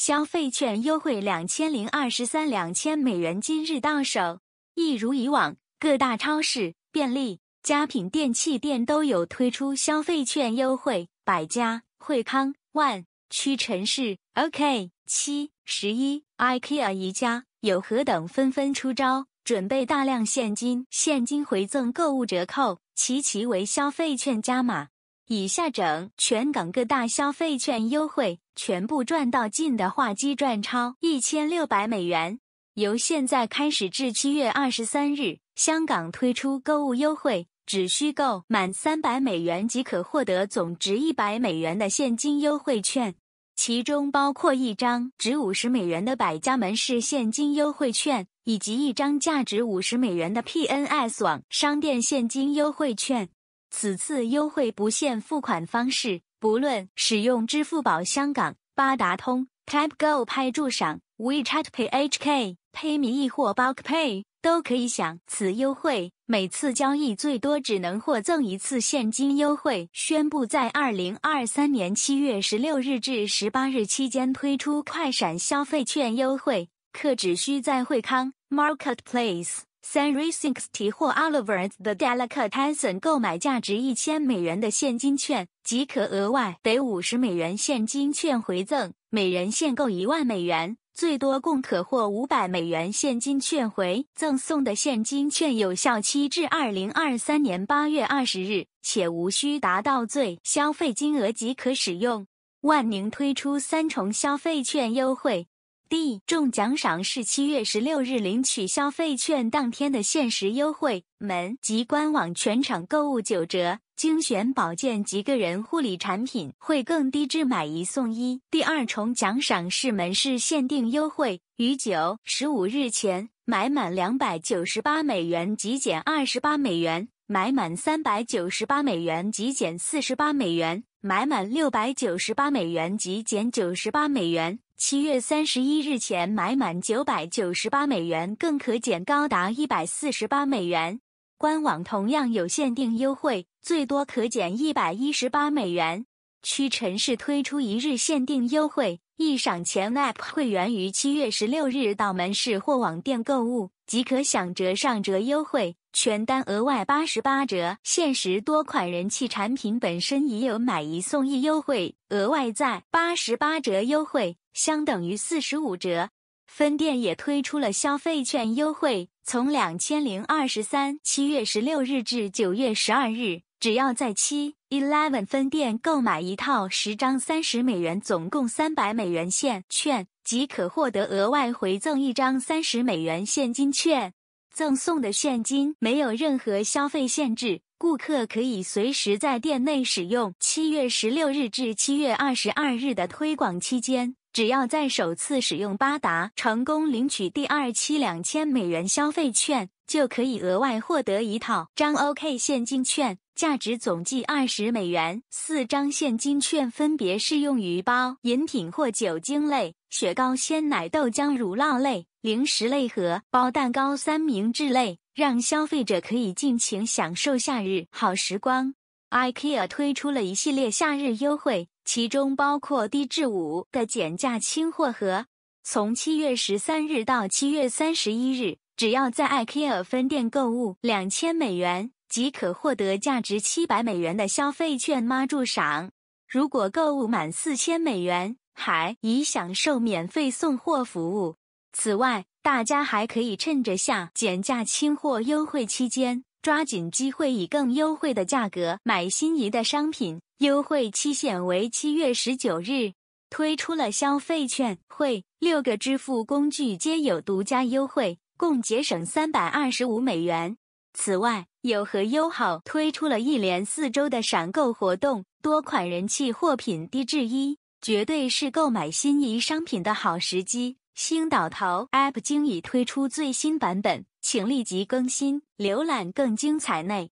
消费券优惠两千零二十三两千美元今日到手。一如以往，各大超市、便利、家品、电器店都有推出消费券优惠，百家惠康、万屈臣氏、OK 七十一、IKEA 宜家、友和等纷纷出招，准备大量现金、现金回赠、购物折扣，齐齐为消费券加码。以下整全港各大消费券优惠全部赚到尽的话，机赚超一千六百美元。由现在开始至七月二十三日，香港推出购物优惠，只需购满三百美元即可获得总值一百美元的现金优惠券，其中包括一张值五十美元的百家门市现金优惠券，以及一张价值五十美元的 PNS 网商店现金优惠券。此次优惠不限付款方式，不论使用支付宝、香港八达通、TapGo、拍注赏、WeChat Pay HK、PayMe 或 b u l k p a y 都可以享此优惠。每次交易最多只能获赠一次现金优惠。宣布在二零二三年七月十六日至十八日期间推出快闪消费券优惠，客只需在惠康 Marketplace。San r i s i n s 提货 Oliver's the Delicatessen 购买价值一千美元的现金券，即可额外得五十美元现金券回赠，每人限购一万美元，最多共可获五百美元现金券回赠。赠送的现金券有效期至二零二三年八月二十日，且无需达到最消费金额即可使用。万宁推出三重消费券优惠。D 重奖赏是七月十六日领取消费券当天的限时优惠，门及官网全场购物九折，精选保健及个人护理产品会更低至买一送一。第二重奖赏是门市限定优惠，于九十五日前买满两百九十八美元即减二十八美元，买满三百九十八美元即减四十八美元，买满六百九十八美元即减九十八美元。七月三十一日前买满九百九十八美元，更可减高达一百四十八美元。官网同样有限定优惠，最多可减一百一十八美元。屈臣氏推出一日限定优惠，一赏钱 App 会员于七月十六日到门市或网店购物，即可享折上折优惠，全单额外八十八折。限时多款人气产品本身已有买一送一优惠，额外再八十八折优惠。相等于四十五折。分店也推出了消费券优惠，从两千零二十三七月十六日至九月十二日，只要在七 Eleven 分店购买一套十张三十美元，总共三百美元现券，即可获得额外回赠一张三十美元现金券。赠送的现金没有任何消费限制，顾客可以随时在店内使用。七月十六日至七月二十二日的推广期间。只要在首次使用八达成功领取第二期两千美元消费券，就可以额外获得一套张 OK 现金券，价值总计二十美元。四张现金券分别适用于包、饮品或酒精类、雪糕、鲜奶、豆浆、乳酪类、零食类和包蛋糕、三明治类，让消费者可以尽情享受夏日好时光。IKEA 推出了一系列夏日优惠。其中包括低至五的减价清货，和从七月十三日到七月三十一日，只要在 IKEA 分店购物两千美元，即可获得价值七百美元的消费券妈助赏。如果购物满四千美元，还已享受免费送货服务。此外，大家还可以趁着下减价清货优惠期间。抓紧机会，以更优惠的价格买心仪的商品。优惠期限为七月十九日，推出了消费券，会六个支付工具皆有独家优惠，共节省三百二十五美元。此外，友和优好推出了一连四周的闪购活动，多款人气货品低至一，绝对是购买心仪商品的好时机。星岛淘 App 经已推出最新版本。请立即更新，浏览更精彩内